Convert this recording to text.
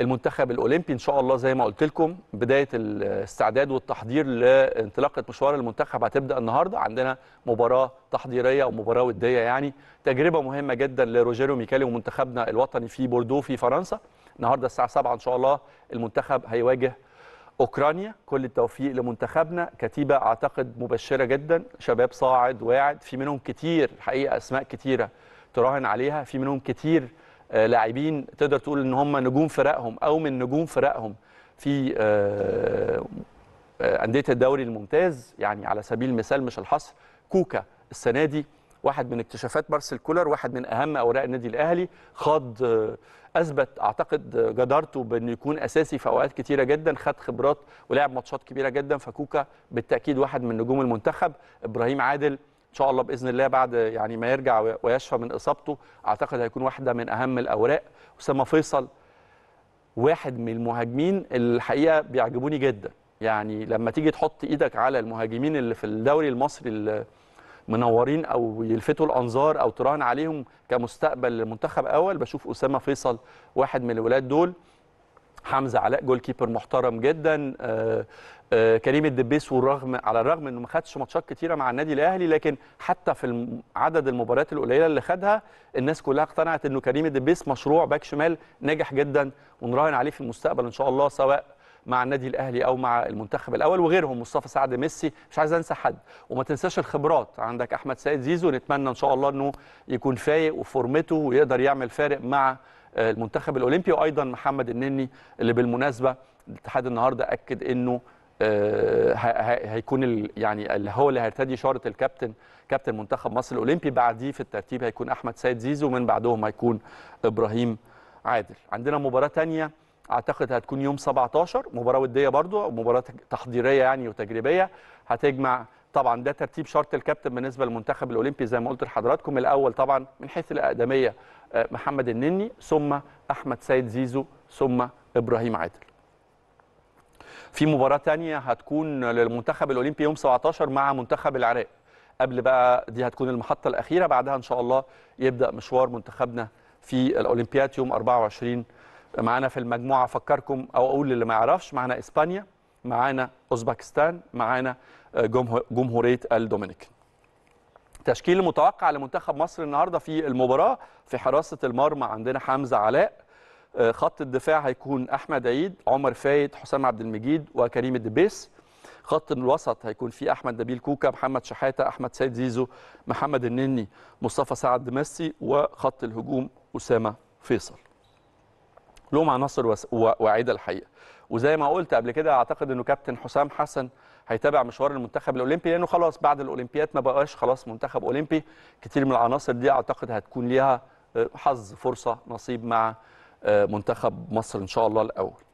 المنتخب الاولمبي ان شاء الله زي ما قلت لكم بدايه الاستعداد والتحضير لانطلاقه مشوار المنتخب هتبدا النهارده عندنا مباراه تحضيريه ومباراه وديه يعني تجربه مهمه جدا لروجيرو ميكالي ومنتخبنا الوطني في بوردو في فرنسا النهارده الساعه 7 ان شاء الله المنتخب هيواجه اوكرانيا كل التوفيق لمنتخبنا كتيبه اعتقد مبشره جدا شباب صاعد واعد في منهم كتير حقيقه اسماء كتيره تراهن عليها في منهم كتير آه، لاعبين تقدر تقول ان هم نجوم فرقهم او من نجوم فرقهم في آه، آه، انديه الدوري الممتاز يعني على سبيل المثال مش الحصر كوكا السنه دي واحد من اكتشافات مارسيل كولر واحد من اهم اوراق النادي الاهلي خاض اثبت اعتقد جدارته بانه يكون اساسي في اوقات كثيره جدا خد خبرات ولعب ماتشات كبيره جدا فكوكا بالتاكيد واحد من نجوم المنتخب ابراهيم عادل ان شاء الله باذن الله بعد يعني ما يرجع ويشفى من اصابته اعتقد هيكون واحده من اهم الاوراق اسامه فيصل واحد من المهاجمين الحقيقه بيعجبوني جدا يعني لما تيجي تحط ايدك على المهاجمين اللي في الدوري المصري المنورين منورين او يلفتوا الانظار او تراهن عليهم كمستقبل لمنتخب اول بشوف اسامه فيصل واحد من الولاد دول حمزه علاء جول كيبر محترم جدا آه، آه، كريم الدبيس والرغم على الرغم انه ما خدش ماتشات كتيره مع النادي الاهلي لكن حتى في عدد المباريات القليله اللي خدها الناس كلها اقتنعت انه كريم الدبيس مشروع باك شمال ناجح جدا ونراهن عليه في المستقبل ان شاء الله سواء مع النادي الاهلي او مع المنتخب الاول وغيرهم مصطفى سعد ميسي مش عايز انسى حد وما تنساش الخبرات عندك احمد سيد زيزو نتمنى ان شاء الله انه يكون فايق وفورمته ويقدر يعمل فارق مع آه، المنتخب الاولمبي وايضا محمد النني اللي بالمناسبه الاتحاد النهارده اكد انه آه، هيكون يعني اللي هو اللي هيرتدي شاره الكابتن كابتن منتخب مصر الاولمبي بعديه في الترتيب هيكون احمد سيد زيزو ومن بعدهم هيكون ابراهيم عادل عندنا مباراه ثانيه اعتقد هتكون يوم 17 مباراه وديه برضو مباراه تحضيريه يعني وتجريبيه هتجمع طبعا ده ترتيب شرط الكابتن بالنسبه للمنتخب الاولمبي زي ما قلت لحضراتكم الاول طبعا من حيث الاقدميه آه، محمد النني ثم احمد سيد زيزو ثم ابراهيم عادل في مباراه ثانيه هتكون للمنتخب الاولمبي يوم 17 مع منتخب العراق قبل بقى دي هتكون المحطه الاخيره بعدها ان شاء الله يبدا مشوار منتخبنا في الاولمبياد يوم 24 معانا في المجموعه افكركم او اقول للي ما يعرفش معانا اسبانيا معانا اوزبكستان معانا آه، جمهوريه الدومينيك التشكيل المتوقع لمنتخب مصر النهارده في المباراه في حراسه المرمى عندنا حمزه علاء آه، خط الدفاع هيكون احمد عيد عمر فايد حسام عبد المجيد وكريم الدبيس خط الوسط هيكون فيه احمد نبيل كوكا محمد شحاته احمد سيد زيزو محمد النني مصطفى سعد ميسي وخط الهجوم اسامه فيصل لهم عناصر واعده الحقيقه وزي ما قلت قبل كده اعتقد انه كابتن حسام حسن هيتابع مشوار المنتخب الاولمبي لانه خلاص بعد الاولمبيات ما بقاش خلاص منتخب اولمبي كتير من العناصر دي اعتقد هتكون ليها آه، حظ فرصه نصيب مع آه، منتخب مصر ان شاء الله الاول